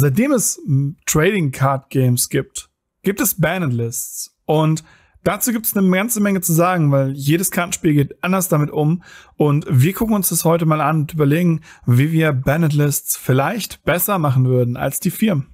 Seitdem es Trading Card Games gibt, gibt es Banned Lists. Und dazu gibt es eine ganze Menge zu sagen, weil jedes Kartenspiel geht anders damit um. Und wir gucken uns das heute mal an und überlegen, wie wir Banned Lists vielleicht besser machen würden als die Firmen.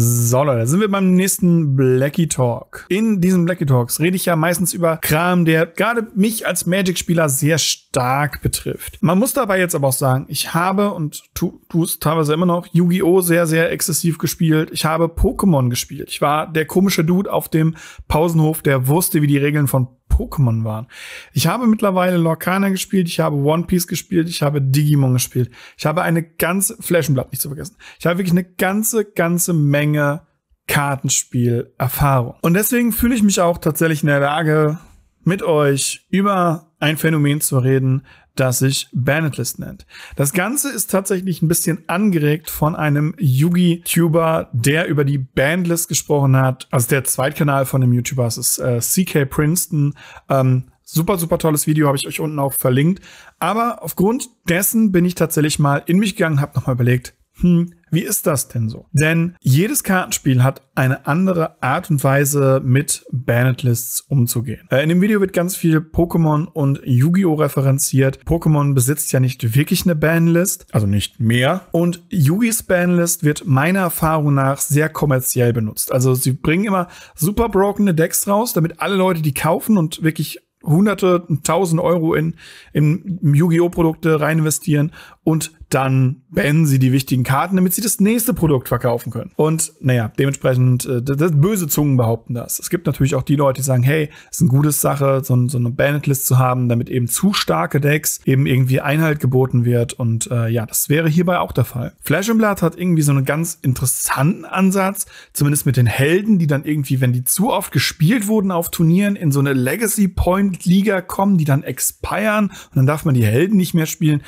So Leute, sind wir beim nächsten Blackie Talk. In diesen Blackie Talks rede ich ja meistens über Kram, der gerade mich als Magic-Spieler sehr stark betrifft. Man muss dabei jetzt aber auch sagen, ich habe und tu, tu es teilweise immer noch Yu-Gi-Oh! sehr, sehr exzessiv gespielt. Ich habe Pokémon gespielt. Ich war der komische Dude auf dem Pausenhof, der wusste, wie die Regeln von Pokémon waren. Ich habe mittlerweile Lorcaner gespielt, ich habe One Piece gespielt, ich habe Digimon gespielt. Ich habe eine ganze, Flaschenblatt nicht zu vergessen. Ich habe wirklich eine ganze, ganze Menge Kartenspiel-Erfahrung. Und deswegen fühle ich mich auch tatsächlich in der Lage, mit euch über ein Phänomen zu reden, das sich Bannetlist nennt. Das Ganze ist tatsächlich ein bisschen angeregt von einem Yugi-Tuber, der über die Bandlist gesprochen hat. Also der Zweitkanal von dem YouTuber ist äh, CK Princeton. Ähm, super, super tolles Video, habe ich euch unten auch verlinkt. Aber aufgrund dessen bin ich tatsächlich mal in mich gegangen, habe nochmal überlegt, hm, wie ist das denn so? Denn jedes Kartenspiel hat eine andere Art und Weise, mit Bannet-Lists umzugehen. Äh, in dem Video wird ganz viel Pokémon und Yu-Gi-Oh! referenziert. Pokémon besitzt ja nicht wirklich eine Banlist, also nicht mehr. Und Yugis Banlist wird meiner Erfahrung nach sehr kommerziell benutzt. Also sie bringen immer super brokene Decks raus, damit alle Leute die kaufen und wirklich hunderte, tausend Euro in, in Yu-Gi-Oh! Produkte rein investieren und dann bannen sie die wichtigen Karten, damit sie das nächste Produkt verkaufen können. Und naja, dementsprechend, äh, das, böse Zungen behaupten das. Es gibt natürlich auch die Leute, die sagen, hey, ist eine gute Sache, so, so eine Bannet-List zu haben, damit eben zu starke Decks eben irgendwie Einhalt geboten wird. Und äh, ja, das wäre hierbei auch der Fall. Flash and Blood hat irgendwie so einen ganz interessanten Ansatz, zumindest mit den Helden, die dann irgendwie, wenn die zu oft gespielt wurden auf Turnieren, in so eine Legacy Point Liga kommen, die dann expiren und dann darf man die Helden nicht mehr spielen.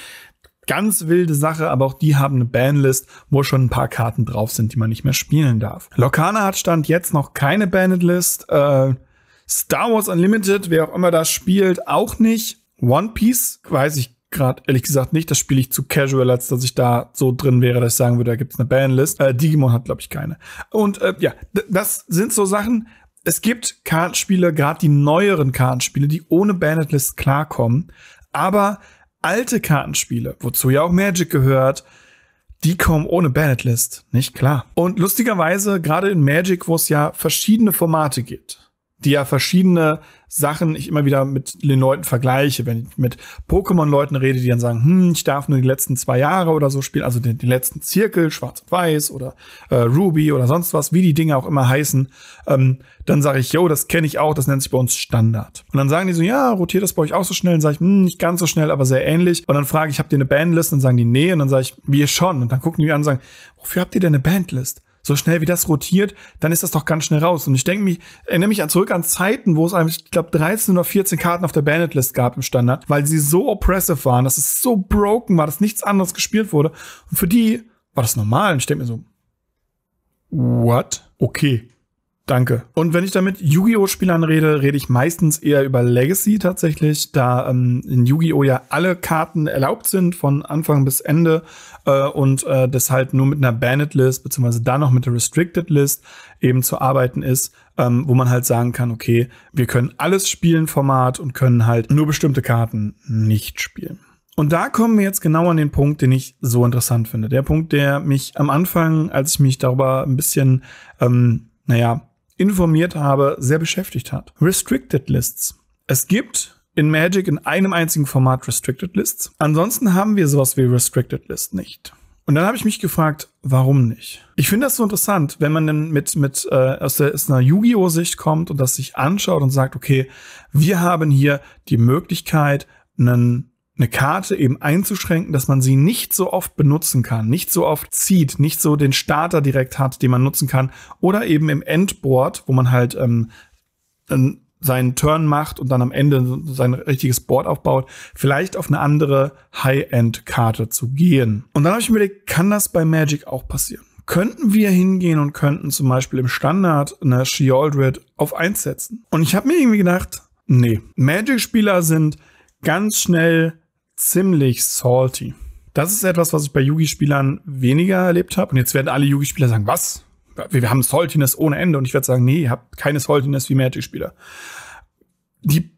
Ganz wilde Sache, aber auch die haben eine Banlist, wo schon ein paar Karten drauf sind, die man nicht mehr spielen darf. Lokana hat Stand jetzt noch keine Banlist. Äh, Star Wars Unlimited, wer auch immer das spielt, auch nicht. One Piece weiß ich gerade ehrlich gesagt nicht. Das spiele ich zu casual, als dass ich da so drin wäre, dass ich sagen würde, da gibt es eine Banlist. Äh, Digimon hat, glaube ich, keine. Und äh, ja, das sind so Sachen. Es gibt Kartenspiele, gerade die neueren Kartenspiele, die ohne bandit klarkommen. Aber alte Kartenspiele, wozu ja auch Magic gehört, die kommen ohne Bannetlist, nicht klar. Und lustigerweise, gerade in Magic, wo es ja verschiedene Formate gibt, die ja verschiedene Sachen ich immer wieder mit den Leuten vergleiche. Wenn ich mit Pokémon-Leuten rede, die dann sagen, hm, ich darf nur die letzten zwei Jahre oder so spielen, also den, den letzten Zirkel, Schwarz und Weiß oder äh, Ruby oder sonst was, wie die Dinge auch immer heißen, ähm, dann sage ich, yo, das kenne ich auch, das nennt sich bei uns Standard. Und dann sagen die so, ja, rotiert das bei euch auch so schnell? Dann sage ich, hm, nicht ganz so schnell, aber sehr ähnlich. Und dann frage ich, habt ihr eine Bandlist? Und dann sagen die, nee. Und dann sage ich, wir schon. Und dann gucken die an und sagen, wofür habt ihr denn eine Bandlist? so schnell wie das rotiert, dann ist das doch ganz schnell raus. Und ich denke mich, erinnere mich zurück an Zeiten, wo es eigentlich, ich glaube, 13 oder 14 Karten auf der Bandit-List gab im Standard, weil sie so oppressive waren, dass es so broken war, dass nichts anderes gespielt wurde. Und für die war das normal. Und ich denke mir so, what? Okay. Danke. Und wenn ich da mit Yu-Gi-Oh!-Spielern rede, rede ich meistens eher über Legacy tatsächlich, da ähm, in Yu-Gi-Oh! ja alle Karten erlaubt sind von Anfang bis Ende äh, und äh, das halt nur mit einer Banned List, beziehungsweise da noch mit der Restricted List eben zu arbeiten ist, ähm, wo man halt sagen kann, okay, wir können alles spielen, Format, und können halt nur bestimmte Karten nicht spielen. Und da kommen wir jetzt genau an den Punkt, den ich so interessant finde. Der Punkt, der mich am Anfang, als ich mich darüber ein bisschen, ähm, naja, informiert habe, sehr beschäftigt hat. Restricted Lists. Es gibt in Magic in einem einzigen Format Restricted Lists. Ansonsten haben wir sowas wie Restricted List nicht. Und dann habe ich mich gefragt, warum nicht? Ich finde das so interessant, wenn man dann mit, mit äh, aus, der, aus einer Yu-Gi-Oh! Sicht kommt und das sich anschaut und sagt, okay, wir haben hier die Möglichkeit, einen eine Karte eben einzuschränken, dass man sie nicht so oft benutzen kann, nicht so oft zieht, nicht so den Starter direkt hat, den man nutzen kann. Oder eben im Endboard, wo man halt ähm, ähm seinen Turn macht und dann am Ende sein richtiges Board aufbaut, vielleicht auf eine andere High-End-Karte zu gehen. Und dann habe ich mir überlegt, kann das bei Magic auch passieren? könnten wir hingehen und könnten zum Beispiel im Standard eine Shieldred auf 1 setzen. Und ich habe mir irgendwie gedacht, nee, Magic-Spieler sind ganz schnell ziemlich salty. Das ist etwas, was ich bei Yugi-Spielern weniger erlebt habe. Und jetzt werden alle Yugi-Spieler sagen, was? Wir, haben Saltiness ohne Ende. Und ich werde sagen, nee, ihr habt keine Saltiness wie Magic-Spieler. Die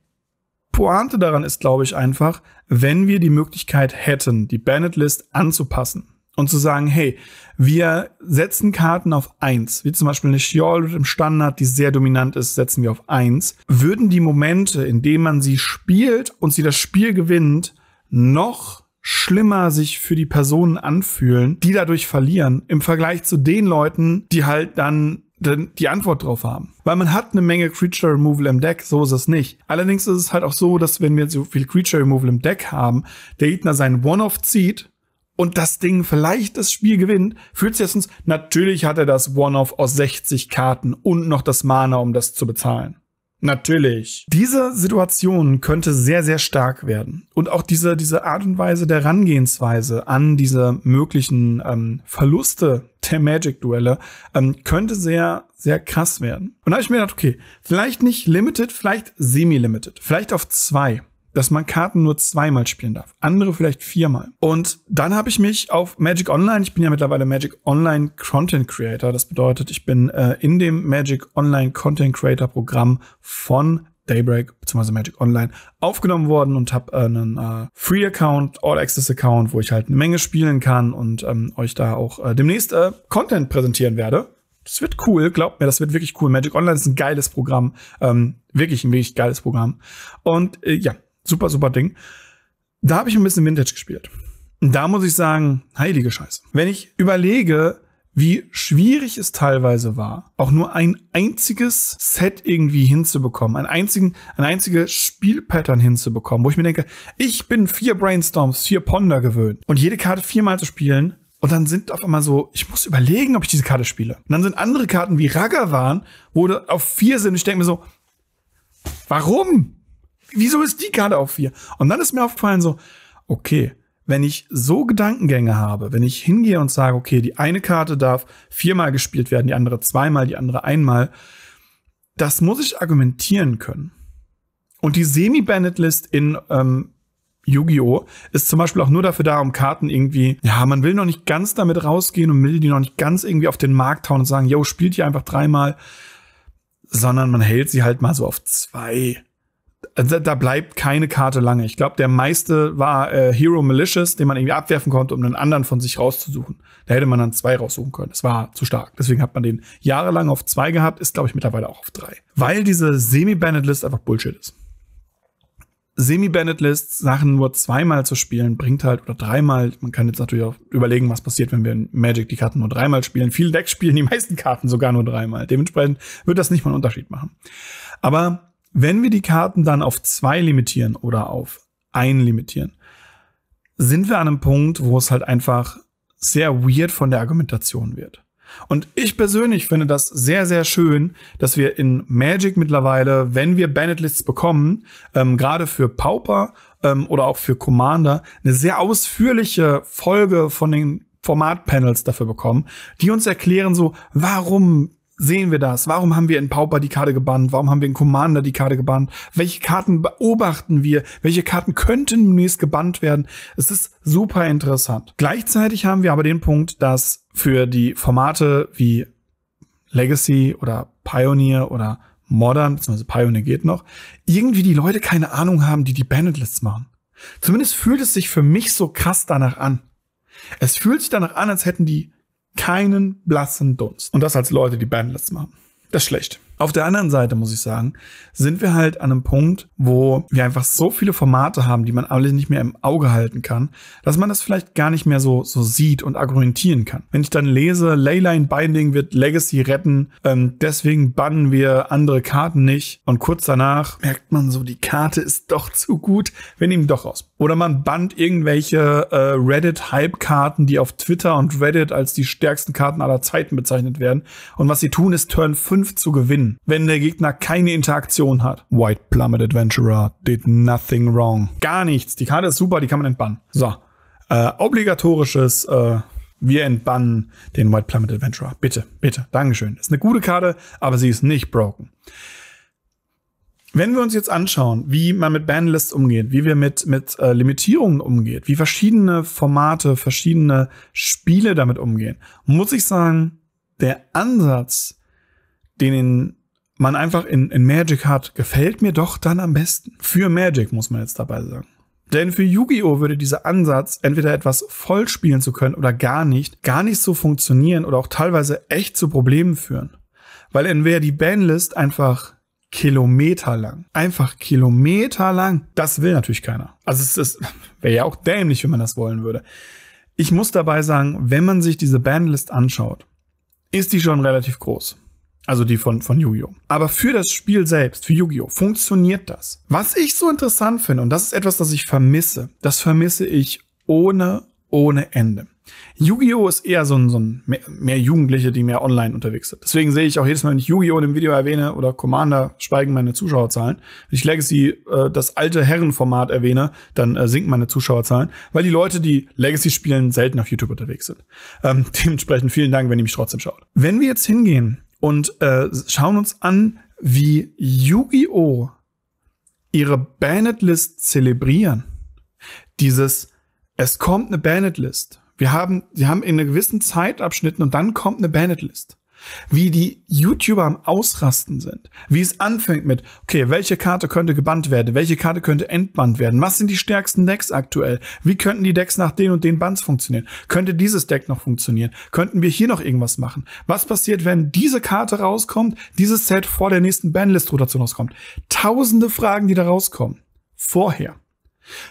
Pointe daran ist, glaube ich, einfach, wenn wir die Möglichkeit hätten, die Banned-List anzupassen und zu sagen, hey, wir setzen Karten auf 1, wie zum Beispiel eine Shiol im Standard, die sehr dominant ist, setzen wir auf 1, würden die Momente, in denen man sie spielt und sie das Spiel gewinnt, noch schlimmer sich für die Personen anfühlen, die dadurch verlieren, im Vergleich zu den Leuten, die halt dann die Antwort drauf haben. Weil man hat eine Menge Creature Removal im Deck, so ist es nicht. Allerdings ist es halt auch so, dass wenn wir so viel Creature Removal im Deck haben, der Gegner seinen One-Off zieht und das Ding vielleicht das Spiel gewinnt, fühlt sich erstens, natürlich hat er das One-Off aus 60 Karten und noch das Mana, um das zu bezahlen. Natürlich. Diese Situation könnte sehr, sehr stark werden. Und auch diese, diese Art und Weise der Herangehensweise an diese möglichen ähm, Verluste der Magic-Duelle ähm, könnte sehr, sehr krass werden. Und da habe ich mir gedacht, okay, vielleicht nicht limited, vielleicht semi-limited, vielleicht auf zwei dass man Karten nur zweimal spielen darf. Andere vielleicht viermal. Und dann habe ich mich auf Magic Online, ich bin ja mittlerweile Magic Online Content Creator. Das bedeutet, ich bin äh, in dem Magic Online Content Creator Programm von Daybreak bzw. Magic Online aufgenommen worden und habe einen äh, Free Account, All Access Account, wo ich halt eine Menge spielen kann und ähm, euch da auch äh, demnächst äh, Content präsentieren werde. Das wird cool, glaubt mir, das wird wirklich cool. Magic Online ist ein geiles Programm, ähm, wirklich ein wirklich geiles Programm. Und äh, ja, Super, super Ding. Da habe ich ein bisschen Vintage gespielt. Und da muss ich sagen, heilige Scheiße. Wenn ich überlege, wie schwierig es teilweise war, auch nur ein einziges Set irgendwie hinzubekommen, einen einzigen, ein einziges Spielpattern hinzubekommen, wo ich mir denke, ich bin vier Brainstorms, vier Ponder gewöhnt und jede Karte viermal zu spielen. Und dann sind auf einmal so, ich muss überlegen, ob ich diese Karte spiele. Und dann sind andere Karten wie Ragavan, wo du auf vier sind. Ich denke mir so, warum? wieso ist die Karte auf vier? Und dann ist mir aufgefallen so, okay, wenn ich so Gedankengänge habe, wenn ich hingehe und sage, okay, die eine Karte darf viermal gespielt werden, die andere zweimal, die andere einmal, das muss ich argumentieren können. Und die Semi-Bandit-List in ähm, Yu-Gi-Oh! ist zum Beispiel auch nur dafür da, um Karten irgendwie, ja, man will noch nicht ganz damit rausgehen und will die noch nicht ganz irgendwie auf den Markt hauen und sagen, yo, spielt die einfach dreimal, sondern man hält sie halt mal so auf zwei da, bleibt keine Karte lange. Ich glaube, der meiste war äh, Hero Malicious, den man irgendwie abwerfen konnte, um einen anderen von sich rauszusuchen. Da hätte man dann zwei raussuchen können. Das war zu stark. Deswegen hat man den jahrelang auf zwei gehabt, ist, glaube ich, mittlerweile auch auf drei. Weil diese Semi-Banned-List einfach Bullshit ist. Semi-Banned-Lists, Sachen nur zweimal zu spielen, bringt halt, oder dreimal, man kann jetzt natürlich auch überlegen, was passiert, wenn wir in Magic die Karten nur dreimal spielen. Viele Decks spielen die meisten Karten sogar nur dreimal. Dementsprechend wird das nicht mal einen Unterschied machen. Aber wenn wir die Karten dann auf zwei limitieren oder auf ein limitieren, sind wir an einem Punkt, wo es halt einfach sehr weird von der Argumentation wird. Und ich persönlich finde das sehr, sehr schön, dass wir in Magic mittlerweile, wenn wir Bandit-Lists bekommen, ähm, gerade für Pauper ähm, oder auch für Commander, eine sehr ausführliche Folge von den Format-Panels dafür bekommen, die uns erklären so, warum sehen wir das? Warum haben wir in Pauper die Karte gebannt? Warum haben wir in Commander die Karte gebannt? Welche Karten beobachten wir? Welche Karten könnten demnächst gebannt werden? Es ist super interessant. Gleichzeitig haben wir aber den Punkt, dass für die Formate wie Legacy oder Pioneer oder Modern, beziehungsweise Pioneer geht noch, irgendwie die Leute keine Ahnung haben, die die Bandit-Lists machen. Zumindest fühlt es sich für mich so krass danach an. Es fühlt sich danach an, als hätten die keinen blassen Dunst. Und das als Leute, die Bandlets machen. Das ist schlecht. Auf der anderen Seite muss ich sagen, sind wir halt an einem Punkt, wo wir einfach so viele Formate haben, die man alle nicht mehr im Auge halten kann, dass man das vielleicht gar nicht mehr so, so sieht und argumentieren kann. Wenn ich dann lese, Leyline Binding wird Legacy retten, ähm, deswegen bannen wir andere Karten nicht und kurz danach merkt man so, die Karte ist doch zu gut, wir nehmen doch raus. Oder man bannt irgendwelche äh, Reddit-Hype-Karten, die auf Twitter und Reddit als die stärksten Karten aller Zeiten bezeichnet werden und was sie tun ist Turn 5 zu gewinnen wenn der Gegner keine Interaktion hat. White Plummet Adventurer did nothing wrong. Gar nichts. Die Karte ist super, die kann man entbannen. So. Äh, obligatorisches, äh, wir entbannen den White Plummet Adventurer. Bitte, bitte. Dankeschön. Ist eine gute Karte, aber sie ist nicht broken. Wenn wir uns jetzt anschauen, wie man mit Banlists umgeht, wie wir mit, mit äh, Limitierungen umgeht, wie verschiedene Formate, verschiedene Spiele damit umgehen, muss ich sagen, der Ansatz, den man einfach in, in Magic hat, gefällt mir doch dann am besten. Für Magic muss man jetzt dabei sagen. Denn für Yu-Gi-Oh! würde dieser Ansatz, entweder etwas voll spielen zu können oder gar nicht, gar nicht so funktionieren oder auch teilweise echt zu Problemen führen. Weil in wäre die Banlist einfach kilometerlang. Einfach kilometerlang. Das will natürlich keiner. Also es wäre ja auch dämlich, wenn man das wollen würde. Ich muss dabei sagen, wenn man sich diese Bandlist anschaut, ist die schon relativ groß. Also die von, von Yu-Gi-Oh! Aber für das Spiel selbst, für Yu-Gi-Oh! funktioniert das. Was ich so interessant finde, und das ist etwas, das ich vermisse, das vermisse ich ohne, ohne Ende. Yu-Gi-Oh! ist eher so ein, so ein mehr, mehr, Jugendliche, die mehr online unterwegs sind. Deswegen sehe ich auch jedes Mal, wenn ich Yu-Gi-Oh! in dem Video erwähne oder Commander, schweigen meine Zuschauerzahlen. Wenn ich Legacy, äh, das alte Herrenformat erwähne, dann äh, sinken meine Zuschauerzahlen, weil die Leute, die Legacy spielen, selten auf YouTube unterwegs sind. Ähm, dementsprechend vielen Dank, wenn ihr mich trotzdem schaut. Wenn wir jetzt hingehen und äh, schauen uns an, wie Yu-Gi-Oh! ihre Bannetlist zelebrieren. Dieses, es kommt eine Bannetlist. Wir haben, sie haben in einem gewissen Zeitabschnitten und dann kommt eine Bannetlist wie die YouTuber am Ausrasten sind, wie es anfängt mit, okay, welche Karte könnte gebannt werden, welche Karte könnte entbannt werden, was sind die stärksten Decks aktuell, wie könnten die Decks nach den und den Bands funktionieren, könnte dieses Deck noch funktionieren, könnten wir hier noch irgendwas machen, was passiert, wenn diese Karte rauskommt, dieses Set vor der nächsten Bandlist-Rotation rauskommt. Tausende Fragen, die da rauskommen. Vorher.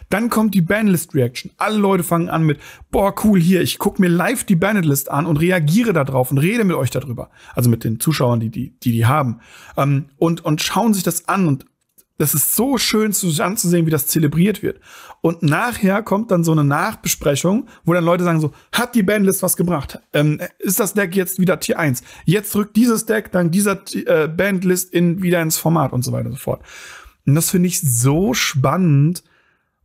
Dann kommt die Bandlist-Reaction. Alle Leute fangen an mit, boah, cool, hier, ich gucke mir live die Bandlist an und reagiere darauf und rede mit euch darüber. Also mit den Zuschauern, die die, die, die haben. Ähm, und, und schauen sich das an und das ist so schön zu, anzusehen, wie das zelebriert wird. Und nachher kommt dann so eine Nachbesprechung, wo dann Leute sagen so, hat die Bandlist was gebracht? Ähm, ist das Deck jetzt wieder Tier 1? Jetzt rückt dieses Deck dank dieser äh, Bandlist in, wieder ins Format und so weiter und so fort. Und das finde ich so spannend,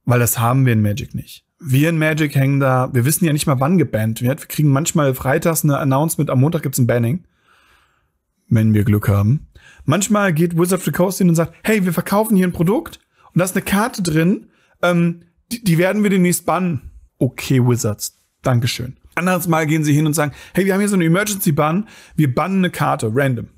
weil das haben wir in Magic nicht. Wir in Magic hängen da, wir wissen ja nicht mal, wann gebannt wird. Wir kriegen manchmal freitags eine Announcement, am Montag gibt es ein Banning. Wenn wir Glück haben. Manchmal geht Wizard of the Coast hin und sagt, hey, wir verkaufen hier ein Produkt und da ist eine Karte drin, ähm, die, die werden wir demnächst bannen. Okay, Wizards, Dankeschön. Anderes Mal gehen sie hin und sagen, hey, wir haben hier so eine Emergency-Ban, wir bannen eine Karte, random.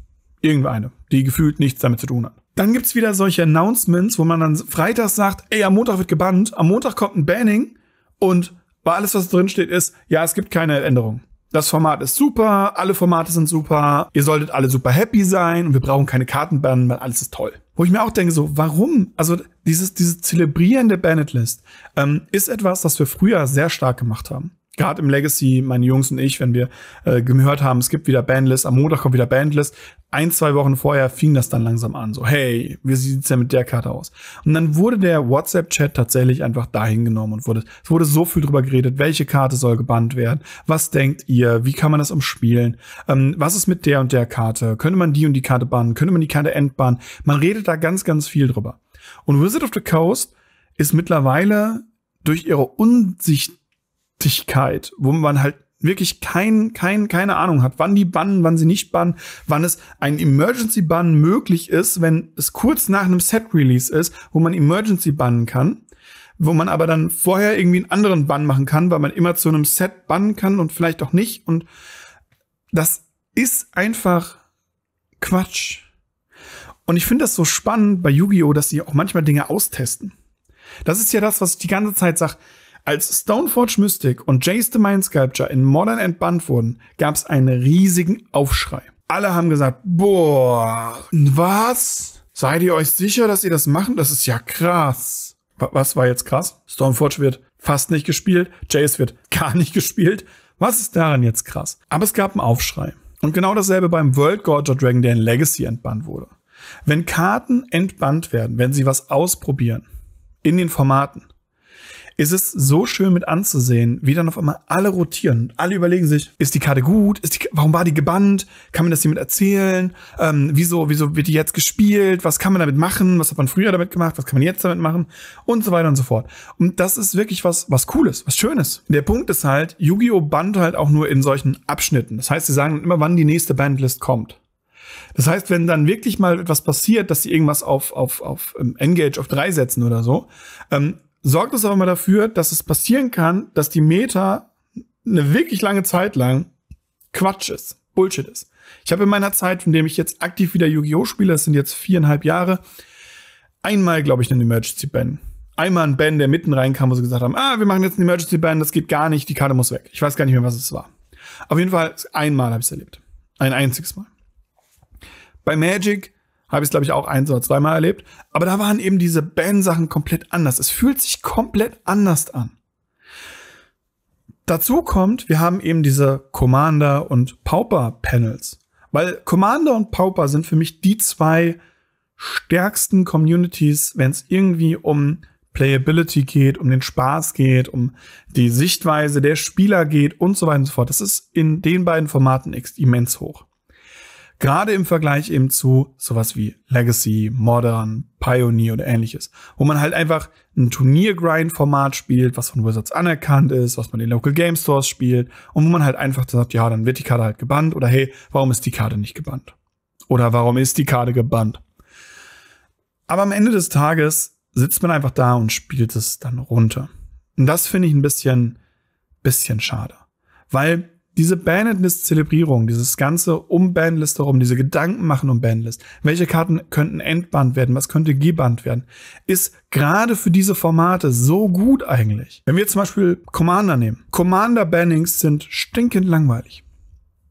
Irgendeine, die gefühlt nichts damit zu tun hat. Dann gibt's wieder solche Announcements, wo man dann freitags sagt, ey, am Montag wird gebannt, am Montag kommt ein Banning und bei alles, was drin steht, ist, ja, es gibt keine Änderung. Das Format ist super, alle Formate sind super, ihr solltet alle super happy sein und wir brauchen keine Kartenbannen, weil alles ist toll. Wo ich mir auch denke, so, warum? Also dieses, dieses Zelebrieren der Bannetlist ähm, ist etwas, das wir früher sehr stark gemacht haben gerade im Legacy, meine Jungs und ich, wenn wir äh, gehört haben, es gibt wieder Bandlist, am Montag kommt wieder Bandlist, ein, zwei Wochen vorher fing das dann langsam an. So, hey, wie sieht's denn mit der Karte aus? Und dann wurde der WhatsApp-Chat tatsächlich einfach dahin genommen und wurde, es wurde so viel drüber geredet, welche Karte soll gebannt werden, was denkt ihr, wie kann man das umspielen, ähm, was ist mit der und der Karte, könnte man die und die Karte bannen, könnte man die Karte entbannen, man redet da ganz, ganz viel drüber. Und Wizard of the Coast ist mittlerweile durch ihre Unsicht Nichtigkeit, wo man halt wirklich kein, kein, keine Ahnung hat, wann die bannen, wann sie nicht bannen, wann es ein Emergency Bann möglich ist, wenn es kurz nach einem Set Release ist, wo man Emergency bannen kann, wo man aber dann vorher irgendwie einen anderen Bann machen kann, weil man immer zu einem Set bannen kann und vielleicht auch nicht und das ist einfach Quatsch. Und ich finde das so spannend bei Yu-Gi-Oh, dass sie auch manchmal Dinge austesten. Das ist ja das, was ich die ganze Zeit sage als Stoneforge Mystic und Jace the Mind Sculpture in Modern entbannt wurden, gab es einen riesigen Aufschrei. Alle haben gesagt, boah, was? Seid ihr euch sicher, dass ihr das machen? Das ist ja krass. Was war jetzt krass? Stoneforge wird fast nicht gespielt, Jace wird gar nicht gespielt. Was ist daran jetzt krass? Aber es gab einen Aufschrei. Und genau dasselbe beim World Gorger Dragon, der in Legacy entbannt wurde. Wenn Karten entbannt werden, wenn sie was ausprobieren in den Formaten, ist es so schön mit anzusehen, wie dann auf einmal alle rotieren. Alle überlegen sich, ist die Karte gut? Ist die, warum war die gebannt? Kann man das jemand erzählen? Ähm, wieso, wieso wird die jetzt gespielt? Was kann man damit machen? Was hat man früher damit gemacht? Was kann man jetzt damit machen? Und so weiter und so fort. Und das ist wirklich was, was Cooles, was Schönes. Der Punkt ist halt, Yu-Gi-Oh! band halt auch nur in solchen Abschnitten. Das heißt, sie sagen immer, wann die nächste Bandlist kommt. Das heißt, wenn dann wirklich mal etwas passiert, dass sie irgendwas auf, auf, auf ähm, Engage auf drei setzen oder so, ähm, sorgt es aber mal dafür, dass es passieren kann, dass die Meta eine wirklich lange Zeit lang Quatsch ist, Bullshit ist. Ich habe in meiner Zeit, in dem ich jetzt aktiv wieder Yu-Gi-Oh! spiele, das sind jetzt viereinhalb Jahre, einmal, glaube ich, einen Emergency Ban. Einmal ein Ban, der mitten reinkam, wo sie gesagt haben, ah, wir machen jetzt einen Emergency Ban, das geht gar nicht, die Karte muss weg. Ich weiß gar nicht mehr, was es war. Auf jeden Fall, einmal habe ich es erlebt. Ein einziges Mal. Bei Magic habe ich es, glaube ich, auch eins oder zweimal erlebt. Aber da waren eben diese Band-Sachen komplett anders. Es fühlt sich komplett anders an. Dazu kommt, wir haben eben diese Commander- und Pauper-Panels. Weil Commander und Pauper sind für mich die zwei stärksten Communities, wenn es irgendwie um Playability geht, um den Spaß geht, um die Sichtweise der Spieler geht und so weiter und so fort. Das ist in den beiden Formaten immens hoch. Gerade im Vergleich eben zu sowas wie Legacy, Modern, Pioneer oder ähnliches, wo man halt einfach ein Turnier-Grind-Format spielt, was von Wizards anerkannt ist, was man in Local Game Stores spielt und wo man halt einfach sagt, ja, dann wird die Karte halt gebannt oder hey, warum ist die Karte nicht gebannt? Oder warum ist die Karte gebannt? Aber am Ende des Tages sitzt man einfach da und spielt es dann runter. Und das finde ich ein bisschen, bisschen schade. Weil diese Bandlist-Zelebrierung, dieses ganze um Bandlist herum, diese Gedanken machen um Bandlist, welche Karten könnten entbannt werden, was könnte gebannt werden, ist gerade für diese Formate so gut eigentlich. Wenn wir zum Beispiel Commander nehmen, Commander-Bannings sind stinkend langweilig.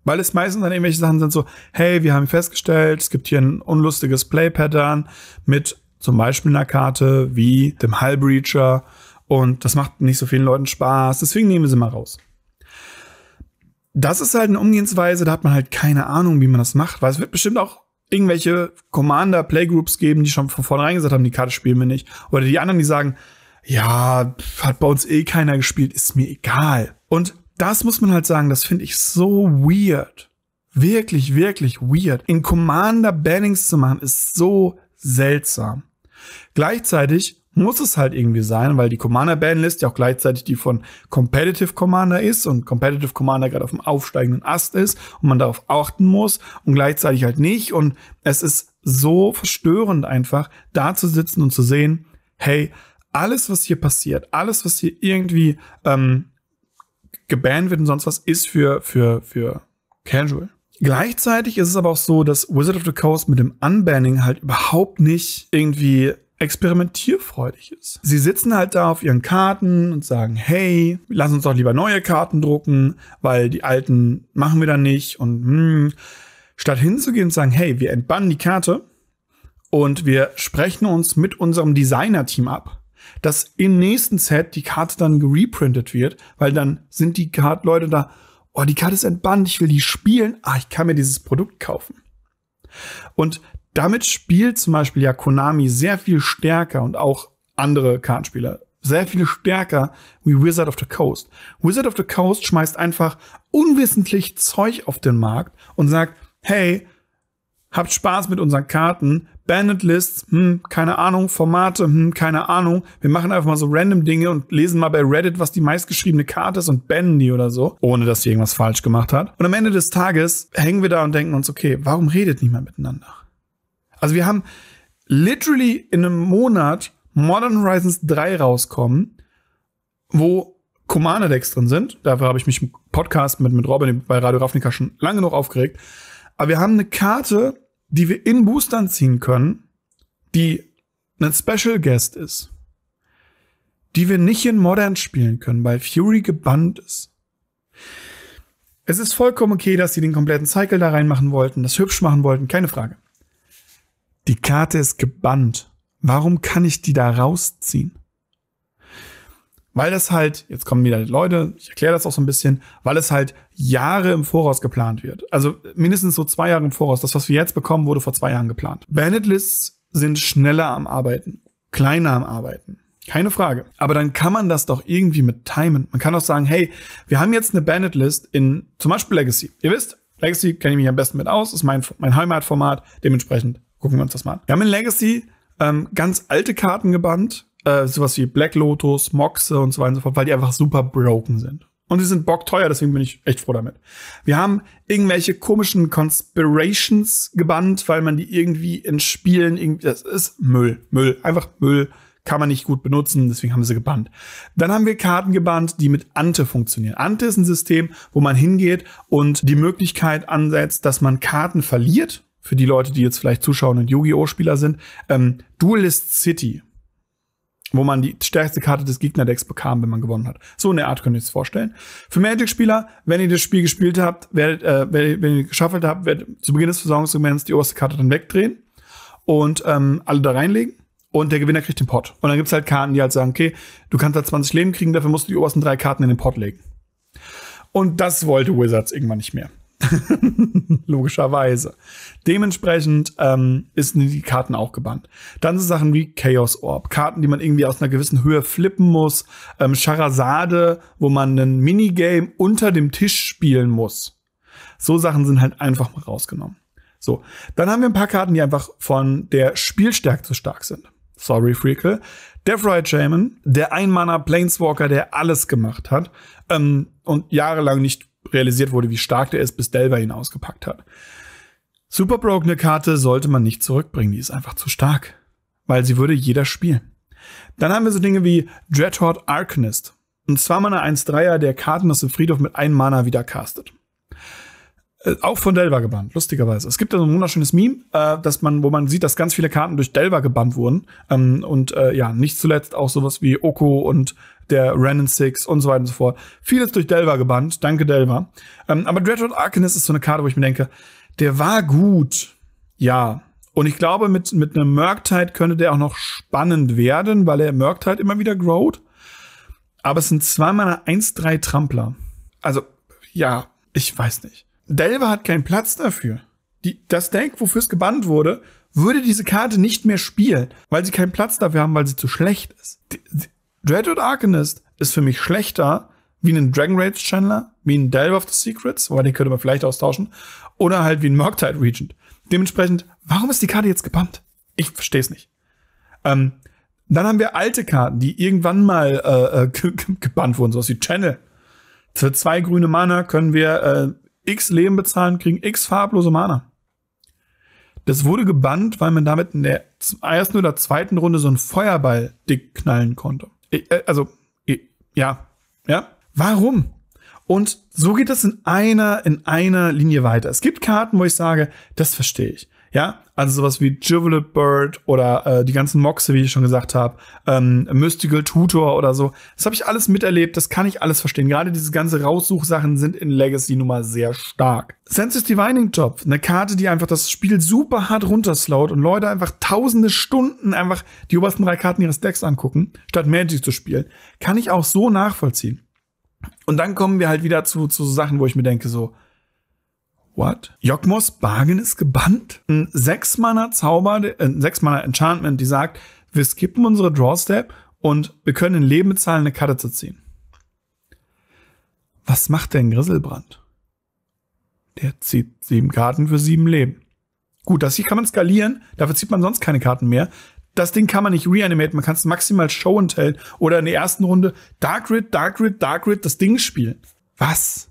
Weil es meistens dann irgendwelche Sachen sind so, hey, wir haben festgestellt, es gibt hier ein unlustiges Play-Pattern mit zum Beispiel einer Karte wie dem Hull Breacher und das macht nicht so vielen Leuten Spaß, deswegen nehmen wir sie mal raus das ist halt eine Umgehensweise, da hat man halt keine Ahnung, wie man das macht, weil es wird bestimmt auch irgendwelche Commander, Playgroups geben, die schon von vornherein gesagt haben, die Karte spielen wir nicht. Oder die anderen, die sagen, ja, hat bei uns eh keiner gespielt, ist mir egal. Und das muss man halt sagen, das finde ich so weird. Wirklich, wirklich weird. In Commander Bannings zu machen, ist so seltsam. Gleichzeitig muss es halt irgendwie sein, weil die Commander-Banlist ja auch gleichzeitig die von Competitive Commander ist und Competitive Commander gerade auf dem aufsteigenden Ast ist und man darauf achten muss und gleichzeitig halt nicht. Und es ist so verstörend einfach, da zu sitzen und zu sehen, hey, alles, was hier passiert, alles, was hier irgendwie ähm, gebannt wird und sonst was, ist für, für, für Casual. Gleichzeitig ist es aber auch so, dass Wizard of the Coast mit dem Unbanning halt überhaupt nicht irgendwie experimentierfreudig ist. Sie sitzen halt da auf ihren Karten und sagen, hey, lass uns doch lieber neue Karten drucken, weil die alten machen wir dann nicht. Und hm, statt hinzugehen und sagen, hey, wir entbannen die Karte und wir sprechen uns mit unserem Designer-Team ab, dass im nächsten Set die Karte dann gereprintet wird, weil dann sind die Kart Leute da, oh, die Karte ist entbannt, ich will die spielen, ah, ich kann mir dieses Produkt kaufen. Und damit spielt zum Beispiel ja Konami sehr viel stärker und auch andere Kartenspieler sehr viel stärker wie Wizard of the Coast. Wizard of the Coast schmeißt einfach unwissentlich Zeug auf den Markt und sagt, hey, habt Spaß mit unseren Karten, Bandit Lists, hm, keine Ahnung, Formate, hm, keine Ahnung. Wir machen einfach mal so random Dinge und lesen mal bei Reddit, was die meistgeschriebene Karte ist und bannen die oder so, ohne dass sie irgendwas falsch gemacht hat. Und am Ende des Tages hängen wir da und denken uns, okay, warum redet niemand miteinander? Also wir haben literally in einem Monat Modern Horizons 3 rauskommen, wo Commander Decks drin sind. Dafür habe ich mich im Podcast mit, mit Robin bei Radio Ravnica schon lange genug aufgeregt. Aber wir haben eine Karte, die wir in Boostern ziehen können, die ein Special Guest ist. Die wir nicht in Modern spielen können, weil Fury gebannt ist. Es ist vollkommen okay, dass sie den kompletten Cycle da reinmachen wollten, das hübsch machen wollten, keine Frage. Die Karte ist gebannt. Warum kann ich die da rausziehen? Weil das halt, jetzt kommen wieder Leute, ich erkläre das auch so ein bisschen, weil es halt Jahre im Voraus geplant wird. Also mindestens so zwei Jahre im Voraus. Das, was wir jetzt bekommen, wurde vor zwei Jahren geplant. Bandit Lists sind schneller am Arbeiten, kleiner am Arbeiten. Keine Frage. Aber dann kann man das doch irgendwie mit timen. Man kann auch sagen, hey, wir haben jetzt eine Bandit List in zum Beispiel Legacy. Ihr wisst, Legacy kenne ich mich am besten mit aus, ist mein, mein Heimatformat. Dementsprechend gucken wir uns das mal an. Wir haben in Legacy ähm, ganz alte Karten gebannt, äh, sowas wie Black Lotus, Moxe und so weiter und so fort, weil die einfach super broken sind. Und die sind bockteuer, deswegen bin ich echt froh damit. Wir haben irgendwelche komischen Conspirations gebannt, weil man die irgendwie in Spielen irgendwie, das ist Müll, Müll, einfach Müll, kann man nicht gut benutzen, deswegen haben wir sie gebannt. Dann haben wir Karten gebannt, die mit Ante funktionieren. Ante ist ein System, wo man hingeht und die Möglichkeit ansetzt, dass man Karten verliert für die Leute, die jetzt vielleicht zuschauen und Yu-Gi-Oh! Spieler sind, ähm, Duelist City, wo man die stärkste Karte des Gegnerdecks bekam, wenn man gewonnen hat. So eine Art könnt ihr es vorstellen. Für Magic-Spieler, wenn ihr das Spiel gespielt habt, werdet, äh, wenn ihr geschaffelt habt, werdet zu Beginn des Versorgungssegments die oberste Karte dann wegdrehen und ähm, alle da reinlegen und der Gewinner kriegt den Pot. Und dann gibt es halt Karten, die halt sagen, okay, du kannst halt 20 Leben kriegen, dafür musst du die obersten drei Karten in den Pot legen. Und das wollte Wizards irgendwann nicht mehr. Logischerweise. Dementsprechend ähm, ist die Karten auch gebannt. Dann so Sachen wie Chaos Orb. Karten, die man irgendwie aus einer gewissen Höhe flippen muss. Ähm, Charazade, wo man ein Minigame unter dem Tisch spielen muss. So Sachen sind halt einfach mal rausgenommen. So, dann haben wir ein paar Karten, die einfach von der Spielstärke zu stark sind. Sorry, Freakle. Death Ride Shaman, der Einmanner Planeswalker, der alles gemacht hat ähm, und jahrelang nicht realisiert wurde, wie stark der ist, bis Delver ihn ausgepackt hat. Super Broke Karte sollte man nicht zurückbringen, die ist einfach zu stark, weil sie würde jeder spielen. Dann haben wir so Dinge wie Dreadhorde Arcanist. Und zwar mal eine 1-3er, der Karten aus dem Friedhof mit einem Mana wieder castet. Äh, auch von Delva gebannt, lustigerweise. Es gibt da so ein wunderschönes Meme, äh, dass man, wo man sieht, dass ganz viele Karten durch Delva gebannt wurden. Ähm, und äh, ja, nicht zuletzt auch sowas wie Oko und der Renan Six und so weiter und so fort. Vieles durch Delva gebannt, danke Delva. Ähm, aber Dreadnought Arcanist ist so eine Karte, wo ich mir denke, der war gut, ja. Und ich glaube, mit, mit einem Merktide könnte der auch noch spannend werden, weil er Merktide immer wieder growt. Aber es sind zwei meiner 1-3 Trampler. Also, ja, ich weiß nicht. Delver hat keinen Platz dafür. Die, das Deck, wofür es gebannt wurde, würde diese Karte nicht mehr spielen, weil sie keinen Platz dafür haben, weil sie zu schlecht ist. Die, die Dreadnought Arcanist ist für mich schlechter wie ein Dragon Rage Channeler, wie ein Delve of the Secrets, wobei den könnte man vielleicht austauschen, oder halt wie ein Murktide Regent. Dementsprechend, warum ist die Karte jetzt gebannt? Ich verstehe es nicht. Ähm, dann haben wir alte Karten, die irgendwann mal äh, äh ge ge gebannt wurden, sowas wie Channel. Für zwei grüne Mana können wir äh, x Leben bezahlen, kriegen x farblose Mana. Das wurde gebannt, weil man damit in der ersten oder zweiten Runde so einen Feuerball dick knallen konnte. Äh, also, ja, ja. Warum? Und so geht das in einer, in einer Linie weiter. Es gibt Karten, wo ich sage, das verstehe ich. Ja, also sowas wie Juveled Bird oder äh, die ganzen Moxe, wie ich schon gesagt habe, ähm, Mystical Tutor oder so. Das habe ich alles miterlebt, das kann ich alles verstehen. Gerade diese ganze Raussuchsachen sind in Legacy nun mal sehr stark. Senses Divining Job, eine Karte, die einfach das Spiel super hart runterslaut und Leute einfach tausende Stunden einfach die obersten drei Karten ihres Decks angucken, statt Magic zu spielen, kann ich auch so nachvollziehen. Und dann kommen wir halt wieder zu, zu Sachen, wo ich mir denke, so, What? Jokmos Bargen ist gebannt. Ein sechsmaner Zauber, äh, ein sechsmaner Enchantment, die sagt, wir skippen unsere Drawstep und wir können ein Leben bezahlen, eine Karte zu ziehen. Was macht denn Grisselbrand? Der zieht sieben Karten für sieben Leben. Gut, das hier kann man skalieren, dafür zieht man sonst keine Karten mehr. Das Ding kann man nicht reanimaten, man kann es maximal Show and Tell oder in der ersten Runde Dark Rid, Dark Rid, Dark Rid das Ding spielen. Was?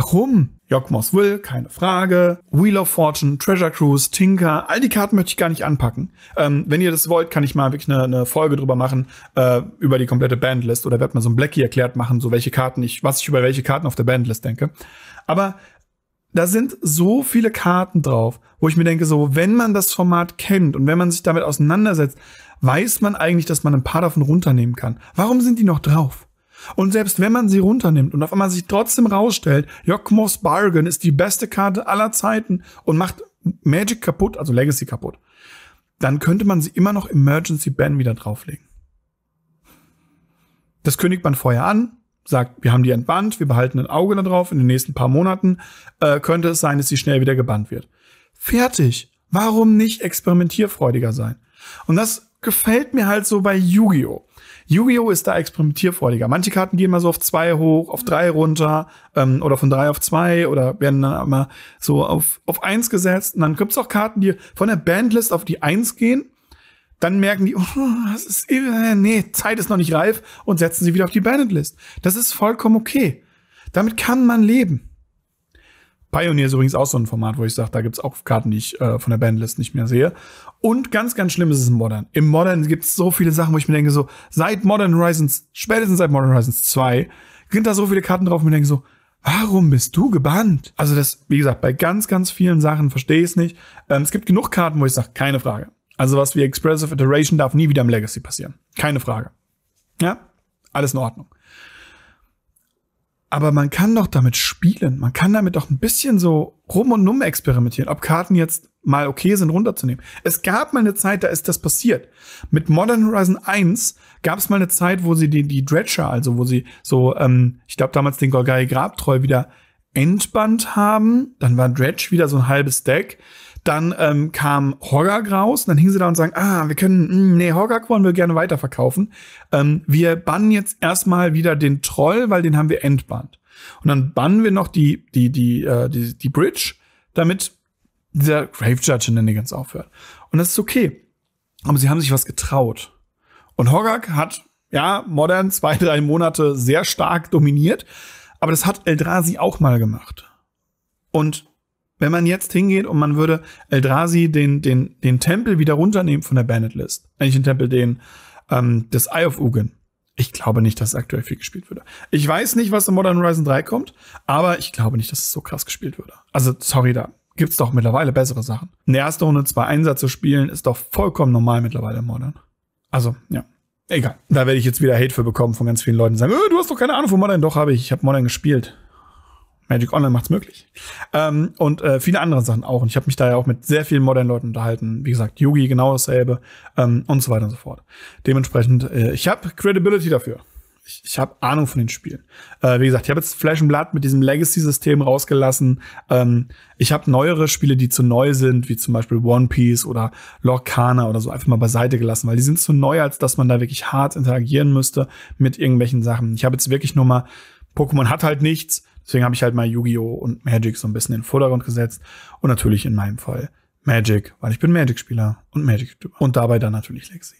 Warum? Jogmos Will, keine Frage. Wheel of Fortune, Treasure Cruise, Tinker, all die Karten möchte ich gar nicht anpacken. Ähm, wenn ihr das wollt, kann ich mal wirklich eine, eine Folge drüber machen, äh, über die komplette Bandlist oder werde mal so ein Blackie erklärt machen, so welche Karten ich, was ich über welche Karten auf der Bandlist denke. Aber da sind so viele Karten drauf, wo ich mir denke, so, wenn man das Format kennt und wenn man sich damit auseinandersetzt, weiß man eigentlich, dass man ein paar davon runternehmen kann. Warum sind die noch drauf? Und selbst wenn man sie runternimmt und auf einmal sich trotzdem rausstellt, Jokmos Bargain ist die beste Karte aller Zeiten und macht Magic kaputt, also Legacy kaputt, dann könnte man sie immer noch Emergency Ban wieder drauflegen. Das kündigt man vorher an, sagt, wir haben die entbannt, wir behalten ein Auge darauf, in den nächsten paar Monaten äh, könnte es sein, dass sie schnell wieder gebannt wird. Fertig. Warum nicht experimentierfreudiger sein? Und das gefällt mir halt so bei Yu-Gi-Oh! Yu-Gi-Oh! ist da experimentierfreudiger. Manche Karten gehen mal so auf zwei hoch, auf drei runter ähm, oder von drei auf zwei oder werden dann mal so auf, auf eins gesetzt. Und dann gibt's auch Karten, die von der Bandlist auf die eins gehen. Dann merken die, oh, das ist, nee, Zeit ist noch nicht reif und setzen sie wieder auf die Bandlist. Das ist vollkommen okay. Damit kann man leben. Pioneer ist übrigens auch so ein Format, wo ich sage, da gibt es auch Karten, die ich äh, von der Bandlist nicht mehr sehe. Und ganz, ganz schlimm ist es im Modern. Im Modern gibt es so viele Sachen, wo ich mir denke, so, seit Modern Horizons, spätestens seit Modern Horizons 2, sind da so viele Karten drauf, und mir denke so, warum bist du gebannt? Also das, wie gesagt, bei ganz, ganz vielen Sachen verstehe ich es nicht. Ähm, es gibt genug Karten, wo ich sage, keine Frage. Also was wie Expressive Iteration darf nie wieder im Legacy passieren. Keine Frage. Ja, alles in Ordnung. Aber man kann doch damit spielen. Man kann damit doch ein bisschen so rum und num experimentieren, ob Karten jetzt mal okay sind, runterzunehmen. Es gab mal eine Zeit, da ist das passiert. Mit Modern Horizon 1 gab es mal eine Zeit, wo sie die, die Dredger, also wo sie so, ähm, ich glaube damals den Golgai Grabtroll wieder entbannt haben. Dann war Dredge wieder so ein halbes Deck. Dann ähm, kam Horgag raus, dann hingen sie da und sagen, ah, wir können, mh, hm, nee, Horgag wollen wir gerne weiterverkaufen. Ähm, wir bannen jetzt erstmal wieder den Troll, weil den haben wir entbannt. Und dann bannen wir noch die, die, die, äh, die, die Bridge, damit dieser Grave Judge in der Negans aufhört. Und das ist okay. Aber sie haben sich was getraut. Und Horgag hat, ja, modern zwei, drei Monate sehr stark dominiert. Aber das hat Eldrazi auch mal gemacht. Und wenn man jetzt hingeht und man würde Eldrazi den, den, den Tempel wieder runternehmen von der bandit List, eigentlich den Tempel, den, ähm, das Eye of Ugin. Ich glaube nicht, dass aktuell viel gespielt würde. Ich weiß nicht, was in Modern Horizon 3 kommt, aber ich glaube nicht, dass es so krass gespielt würde. Also, sorry, da gibt's doch mittlerweile bessere Sachen. Eine erste Runde zwei Einsätze spielen, ist doch vollkommen normal mittlerweile in Modern. Also, ja. Egal. Da werde ich jetzt wieder Hate für bekommen von ganz vielen Leuten, sagen, äh, du hast doch keine Ahnung von Modern. Doch, habe ich. Ich habe Modern gespielt. Magic Online macht's möglich. Ähm, und äh, viele andere Sachen auch. Und ich habe mich da ja auch mit sehr vielen modernen Leuten unterhalten. Wie gesagt, Yugi genau dasselbe ähm, und so weiter und so fort. Dementsprechend, äh, ich habe Credibility dafür. Ich, ich habe Ahnung von den Spielen. Äh, wie gesagt, ich habe jetzt Flash and Blood mit diesem Legacy-System rausgelassen. Ähm, ich habe neuere Spiele, die zu neu sind, wie zum Beispiel One Piece oder Lorcana oder so, einfach mal beiseite gelassen, weil die sind zu neu, als dass man da wirklich hart interagieren müsste mit irgendwelchen Sachen. Ich habe jetzt wirklich nur mal Pokémon hat halt nichts. Deswegen habe ich halt mal Yu-Gi-Oh! und Magic so ein bisschen in den Vordergrund gesetzt. Und natürlich in meinem Fall Magic, weil ich bin Magic-Spieler und magic -Tuber. Und dabei dann natürlich Lexi.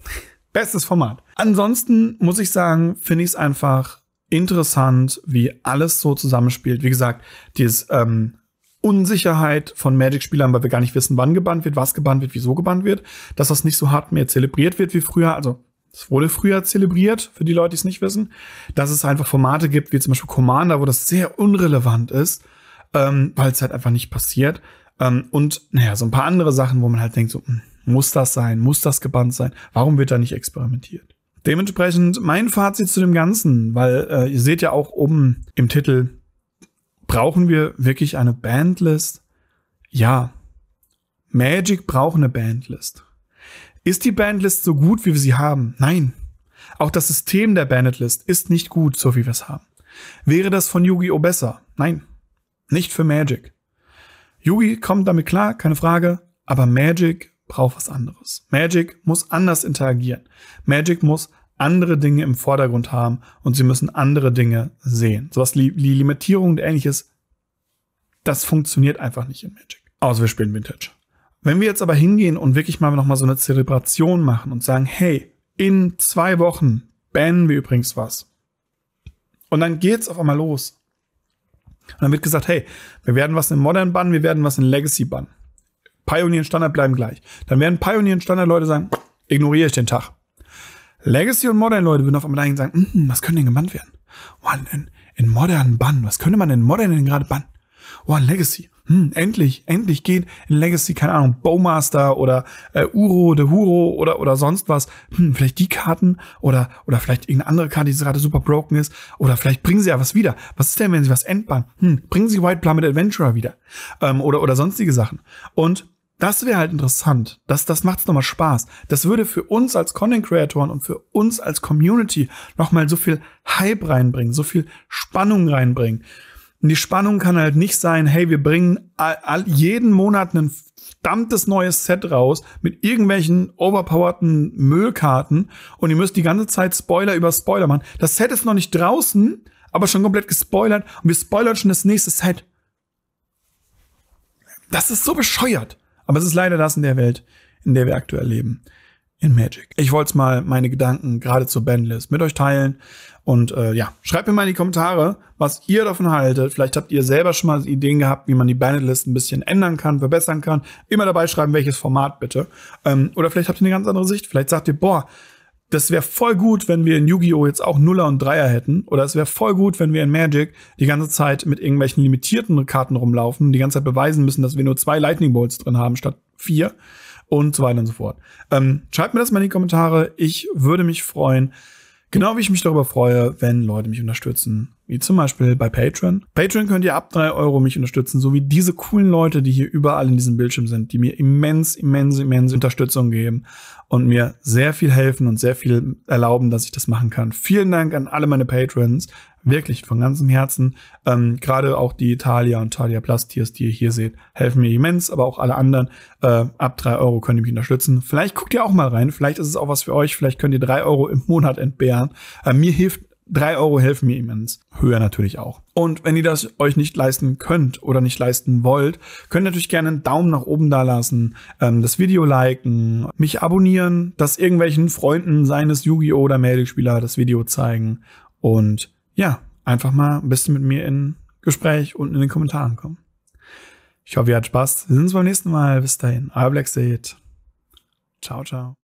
Bestes Format. Ansonsten muss ich sagen, finde ich es einfach interessant, wie alles so zusammenspielt. Wie gesagt, dieses ähm, Unsicherheit von Magic-Spielern, weil wir gar nicht wissen, wann gebannt wird, was gebannt wird, wieso gebannt wird, dass das nicht so hart mehr zelebriert wird wie früher. Also es wurde früher zelebriert, für die Leute, die es nicht wissen, dass es einfach Formate gibt, wie zum Beispiel Commander, wo das sehr unrelevant ist, ähm, weil es halt einfach nicht passiert. Ähm, und naja, so ein paar andere Sachen, wo man halt denkt, so, hm, muss das sein, muss das gebannt sein, warum wird da nicht experimentiert? Dementsprechend mein Fazit zu dem Ganzen, weil äh, ihr seht ja auch oben im Titel, brauchen wir wirklich eine Bandlist? Ja. Magic braucht eine Bandlist. Ist die Bandlist so gut, wie wir sie haben? Nein. Auch das System der Bandlist ist nicht gut, so wie wir es haben. Wäre das von Yu-Gi-Oh! besser? Nein. Nicht für Magic. Yugi kommt damit klar, keine Frage, aber Magic braucht was anderes. Magic muss anders interagieren. Magic muss andere Dinge im Vordergrund haben und sie müssen andere Dinge sehen. Sowas wie Limitierung und ähnliches, das funktioniert einfach nicht in Magic. Außer wir spielen Vintage. Wenn wir jetzt aber hingehen und wirklich mal nochmal so eine Zelebration machen und sagen, hey, in zwei Wochen bannen wir übrigens was. Und dann geht's auf einmal los. Und dann wird gesagt, hey, wir werden was in Modern bannen, wir werden was in Legacy bannen. Pioneer und Standard bleiben gleich. Dann werden Pioneer und Standard Leute sagen, ignoriere ich den Tag. Legacy und Modern Leute würden auf einmal dahin sagen, mm, was könnte denn gebannt werden? Oh, in, in Modern bannen, was könnte man in Modern denn gerade bannen? Oh, Legacy hm, endlich, endlich geht in Legacy, keine Ahnung, Bowmaster oder äh, Uro de Huro oder, oder sonst was, hm, vielleicht die Karten oder, oder vielleicht irgendeine andere Karte, die gerade super broken ist, oder vielleicht bringen sie ja was wieder. Was ist denn, wenn sie was entbannen? Hm, bringen sie White Plummet Adventurer wieder. Ähm, oder, oder sonstige Sachen. Und das wäre halt interessant. Das, das macht's nochmal Spaß. Das würde für uns als Content Creatoren und für uns als Community nochmal so viel Hype reinbringen, so viel Spannung reinbringen. Und die Spannung kann halt nicht sein, hey, wir bringen jeden Monat ein verdammtes neues Set raus mit irgendwelchen overpowerten Müllkarten und ihr müsst die ganze Zeit Spoiler über Spoiler machen. Das Set ist noch nicht draußen, aber schon komplett gespoilert und wir spoilern schon das nächste Set. Das ist so bescheuert. Aber es ist leider das in der Welt, in der wir aktuell leben in Magic. Ich wollte mal meine Gedanken gerade zur Bandlist mit euch teilen. Und äh, ja, schreibt mir mal in die Kommentare, was ihr davon haltet. Vielleicht habt ihr selber schon mal Ideen gehabt, wie man die Bandlist ein bisschen ändern kann, verbessern kann. Immer dabei schreiben, welches Format bitte. Ähm, oder vielleicht habt ihr eine ganz andere Sicht. Vielleicht sagt ihr, boah, das wäre voll gut, wenn wir in Yu-Gi-Oh! jetzt auch Nuller und Dreier hätten. Oder es wäre voll gut, wenn wir in Magic die ganze Zeit mit irgendwelchen limitierten Karten rumlaufen, die ganze Zeit beweisen müssen, dass wir nur zwei Lightning Bolts drin haben statt vier und so weiter und so fort. Ähm, schreibt mir das mal in die Kommentare. Ich würde mich freuen, genau wie ich mich darüber freue, wenn Leute mich unterstützen wie zum Beispiel bei Patreon. Patreon könnt ihr ab drei Euro mich unterstützen, so wie diese coolen Leute, die hier überall in diesem Bildschirm sind, die mir immens, immens, immens Unterstützung geben und mir sehr viel helfen und sehr viel erlauben, dass ich das machen kann. Vielen Dank an alle meine Patrons, wirklich von ganzem Herzen. Ähm, Gerade auch die Italia und Talia Plastiers, die ihr hier seht, helfen mir immens, aber auch alle anderen. Äh, ab drei Euro könnt ihr mich unterstützen. Vielleicht guckt ihr auch mal rein, vielleicht ist es auch was für euch, vielleicht könnt ihr drei Euro im Monat entbehren. Äh, mir hilft Drei Euro helfen mir immens. Höher natürlich auch. Und wenn ihr das euch nicht leisten könnt oder nicht leisten wollt, könnt ihr natürlich gerne einen Daumen nach oben da lassen, ähm, das Video liken, mich abonnieren, das irgendwelchen Freunden seines Yu-Gi-Oh! oder Mädelspieler das Video zeigen und ja, einfach mal ein bisschen mit mir in Gespräch und in den Kommentaren kommen. Ich hoffe, ihr habt Spaß. Wir sehen uns beim nächsten Mal. Bis dahin. Euer Black Seed. Ciao, ciao.